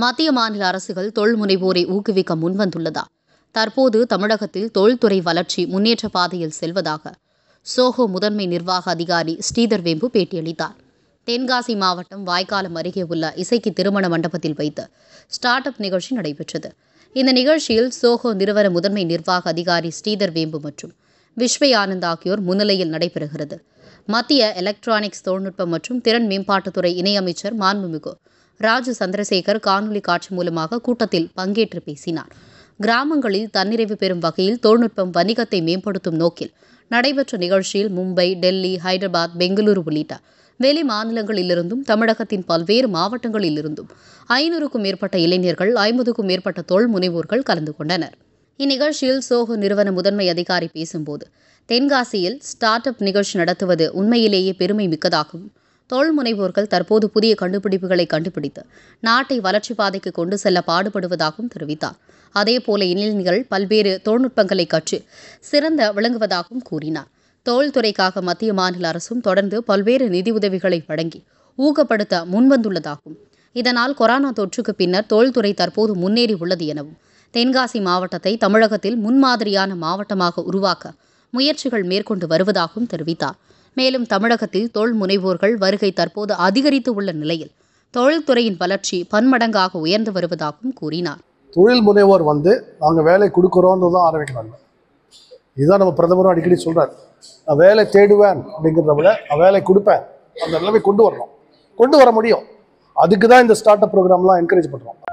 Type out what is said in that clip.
மத்திய மாநில அரசுகள் தொழில் முனைவோரை ஊக்குவிக்க முன்வந்துள்ளதா தற்போது தமிழகத்தில் தொழில்துறை வளர்ச்சி முன்னேற்ற பாதையில் செல்வதாக சோஹோ முதன்மை நிர்வாக அதிகாரி ஸ்ரீதர் வேம்பு பேட்டியளித்தார் தென்காசி மாவட்டம் வாய்க்காலம் அருகே உள்ள இசைக்கு திருமண மண்டபத்தில் வைத்து ஸ்டார்ட் அப் நிகழ்ச்சி நடைபெற்றது இந்த நிகழ்ச்சியில் சோஹோ நிறுவன முதன்மை நிர்வாக அதிகாரி ஸ்ரீதர் வேம்பு மற்றும் விஸ்வயானந்த் ஆனந்த் ஆகியோர் முன்னிலையில் நடைபெறுகிறது மத்திய எலக்ட்ரானிக்ஸ் தொழில்நுட்பம் மற்றும் திறன் மேம்பாட்டுத்துறை இணையமைச்சர் மான்முமிகு ராஜு சந்திரசேகர் காணொலி காட்சி மூலமாக கூட்டத்தில் பங்கேற்று பேசினார் கிராமங்களில் தன்னிறைவு பெறும் வகையில் தொழில்நுட்பம் வணிகத்தை மேம்படுத்தும் நோக்கில் நடைபெற்ற நிகழ்ச்சியில் மும்பை டெல்லி ஹைதராபாத் பெங்களூரு உள்ளிட்ட வெளி மாநிலங்களிலிருந்தும் தமிழகத்தின் பல்வேறு மாவட்டங்களிலிருந்தும் ஐநூறுக்கும் மேற்பட்ட இளைஞர்கள் ஐம்பதுக்கும் மேற்பட்ட தொழில் முனைவோர்கள் கலந்து கொண்டனர் இந்நிகழ்ச்சியில் சோஹோ நிறுவன முதன்மை அதிகாரி பேசும்போது தென்காசியில் ஸ்டார்ட் அப் நிகழ்ச்சி நடத்துவது உண்மையிலேயே பெருமை மிக்கதாகும் தொழில் முனைவோர்கள் தற்போது புதிய கண்டுபிடிப்புகளை கண்டுபிடித்து நாட்டை வளர்ச்சி பாதைக்கு கொண்டு செல்ல பாடுபடுவதாகவும் தெரிவித்தார் அதேபோல இளைஞர்கள் பல்வேறு தொழில்நுட்பங்களை கற்று சிறந்த விளங்குவதாகவும் கூறினார் தொழில்துறைக்காக மத்திய மாநில அரசும் தொடர்ந்து பல்வேறு நிதி உதவிகளை வழங்கி ஊக்கப்படுத்த முன்வந்துள்ளதாகவும் இதனால் கொரோனா தொற்றுக்கு பின்னர் தொழில்துறை தற்போது முன்னேறி உள்ளது எனவும் தென்காசி மாவட்டத்தை தமிழகத்தில் முன்மாதிரியான மாவட்டமாக உருவாக்க முயற்சிகள் மேற்கொண்டு வருவதாகவும் தெரிவித்தார் மேலும் தமிழகத்தில் தொழில் முனைவோர்கள் வருகை தற்போது அதிகரித்து உள்ள நிலையில் தொழில்துறையின் வளர்ச்சி பன்மடங்காக உயர்ந்து வருவதாகவும் கூறினார் தொழில் முனைவோர் வந்து நாங்கள் வேலை கொடுக்குறோன்னு தான் ஆரம்பிக்கிறாங்க இதுதான் நம்ம பிரதமரும் அடிக்கடி சொல்கிறார் நான் வேலை தேடுவேன் அப்படிங்கிறத விட நான் வேலை கொடுப்பேன் அந்த நிலைமை கொண்டு வரணும் கொண்டு வர முடியும் அதுக்கு தான் இந்த ஸ்டார்ட் அப் ப்ரோக்ராம்லாம் என்கரேஜ் பண்ணுறோம்